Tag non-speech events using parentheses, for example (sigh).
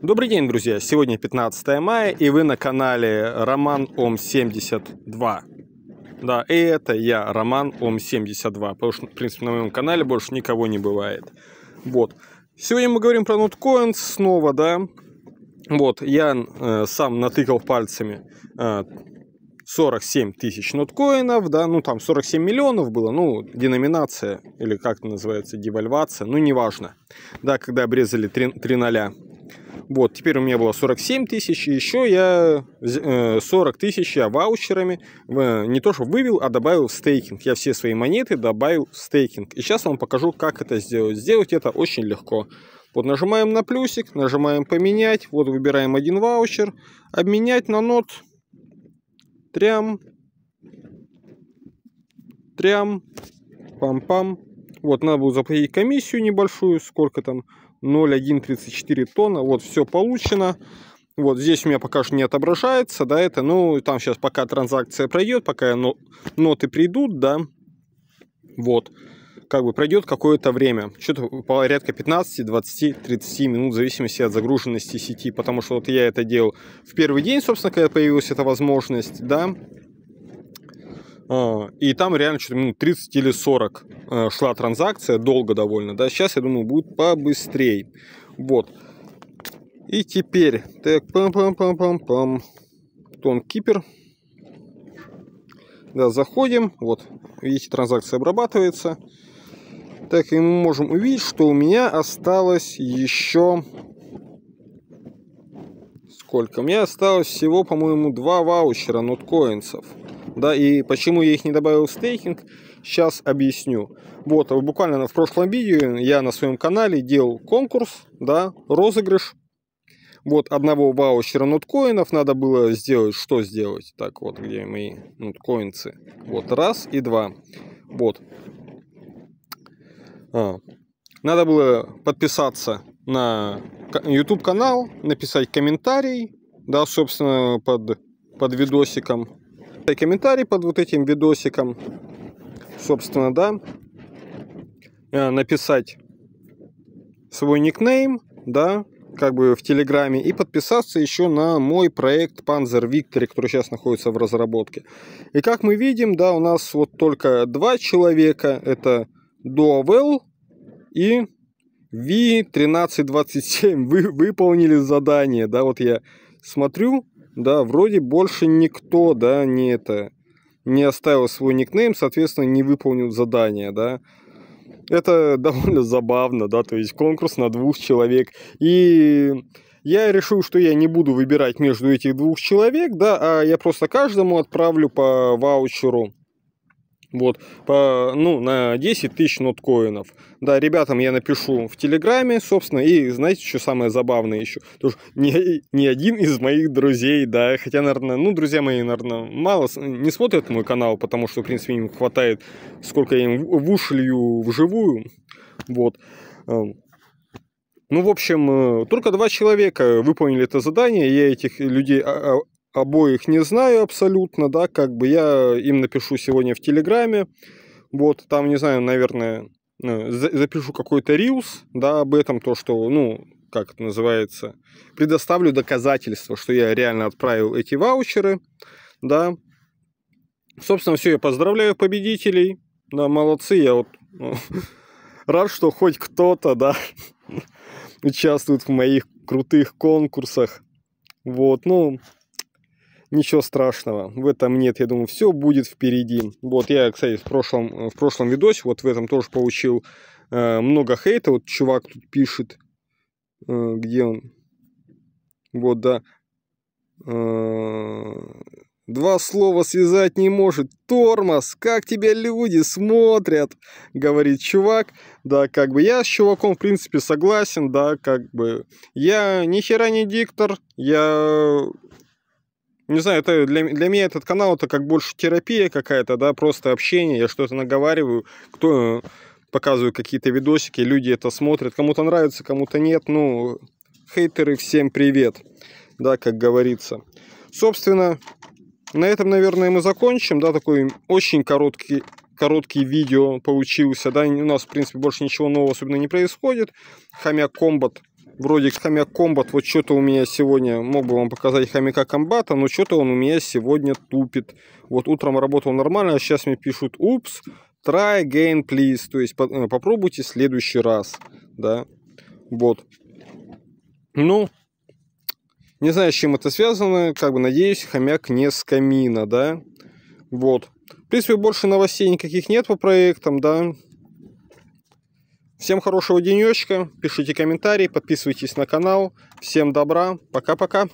Добрый день, друзья! Сегодня 15 мая, и вы на канале Роман Ом72. Да, и это я, Роман Ом72, потому что, в принципе, на моем канале больше никого не бывает. Вот. Сегодня мы говорим про ноткоинс снова, да. Вот, я э, сам натыкал пальцами э, 47 тысяч ноткоинов, да, ну там 47 миллионов было, ну, деноминация, или как это называется, девальвация, ну, неважно, да, когда обрезали 3, 3 вот, теперь у меня было 47 тысяч, и еще я 40 э, тысяч я ваучерами не то что вывел, а добавил в стейкинг. Я все свои монеты добавил в стейкинг. И сейчас вам покажу, как это сделать. Сделать это очень легко. Вот нажимаем на плюсик, нажимаем поменять, вот выбираем один ваучер, обменять на нот, трям, трям, пам-пам. Вот, надо будет заплатить комиссию небольшую, сколько там, 0,134 тонна. Вот все получено. Вот здесь у меня пока что не отображается, да, это, ну, там сейчас пока транзакция пройдет, пока ноты придут, да, вот, как бы пройдет какое-то время, что-то порядка 15, 20, 30 минут, в зависимости от загруженности сети, потому что вот я это делал в первый день, собственно, когда появилась эта возможность, да, а, и там реально что-то минут 30 или 40 э, шла транзакция, долго довольно, да, сейчас, я думаю, будет побыстрее. Вот. И теперь, так, пам-пам-пам-пам-пам, тон кипер. Да, заходим, вот, видите, транзакция обрабатывается. Так, и мы можем увидеть, что у меня осталось еще... Сколько? У меня осталось всего, по-моему, два ваучера ноткоинсов да, и почему я их не добавил в стейкинг, сейчас объясню. Вот, а буквально в прошлом видео я на своем канале делал конкурс, да, розыгрыш, вот одного ваучера нуткоинов надо было сделать, что сделать, так вот, где мои нуткоинцы. вот, раз и два, вот. А. Надо было подписаться на YouTube канал, написать комментарий, да, собственно, под, под видосиком, и э, комментарий под вот этим видосиком, собственно, да, э, написать свой никнейм, да, как бы в Телеграме, и подписаться еще на мой проект Panzer Victory, который сейчас находится в разработке. И как мы видим, да, у нас вот только два человека, это Duavel и V1327, вы выполнили задание, да, вот я смотрю, да, вроде больше никто, да, не это, не оставил свой никнейм, соответственно, не выполнил задание, да. Это (laughs) довольно забавно, да, то есть конкурс на двух человек. И я решил, что я не буду выбирать между этих двух человек, да, а я просто каждому отправлю по ваучеру вот, по, ну, на 10 тысяч ноткоинов. Да, ребятам я напишу в Телеграме, собственно, и знаете, что самое забавное еще? Тоже ни, ни один из моих друзей, да, хотя, наверное, ну, друзья мои, наверное, мало не смотрят мой канал, потому что, в принципе, им хватает, сколько я им в уши лью вживую. Вот. Эм, ну, в общем, э, только два человека выполнили это задание, я этих людей а, а, обоих не знаю абсолютно, да, как бы я им напишу сегодня в Телеграме, вот, там, не знаю, наверное, э, запишу какой-то риус, да, об этом, то, что, ну, как это называется, предоставлю доказательства, что я реально отправил эти ваучеры, да. Собственно, все, я поздравляю победителей, да, молодцы, я вот э, (laughs) рад, что хоть кто-то, да, (laughs) участвует в моих крутых конкурсах. Вот, ну, ничего страшного, в этом нет, я думаю, все будет впереди. Вот я, кстати, в прошлом, э, в прошлом видосе, вот в этом тоже получил э, много хейта, вот чувак тут пишет, э, где он, вот, да, э, два слова связать не может, тормоз, как тебя люди смотрят, говорит чувак, да, как бы я с чуваком, в принципе, согласен, да, как бы, я ни хера не диктор, я не знаю, это для, для меня этот канал это как больше терапия какая-то, да, просто общение, я что-то наговариваю, кто э, показываю какие-то видосики, люди это смотрят, кому-то нравится, кому-то нет, ну, хейтеры, всем привет, да, как говорится. Собственно, на этом, наверное, мы закончим, да, такой очень короткий короткий видео получился, да, у нас, в принципе, больше ничего нового особенно не происходит. Хомяк Комбат Вроде хомяк комбат, вот что-то у меня сегодня, мог бы вам показать хомяка комбата, но что-то он у меня сегодня тупит. Вот утром работал нормально, а сейчас мне пишут, упс, try again please, то есть э, попробуйте в следующий раз, да, вот. Ну, не знаю, с чем это связано, как бы надеюсь, хомяк не с камина, да, вот. В принципе, больше новостей никаких нет по проектам, да, Всем хорошего денечка, пишите комментарии, подписывайтесь на канал. Всем добра, пока-пока.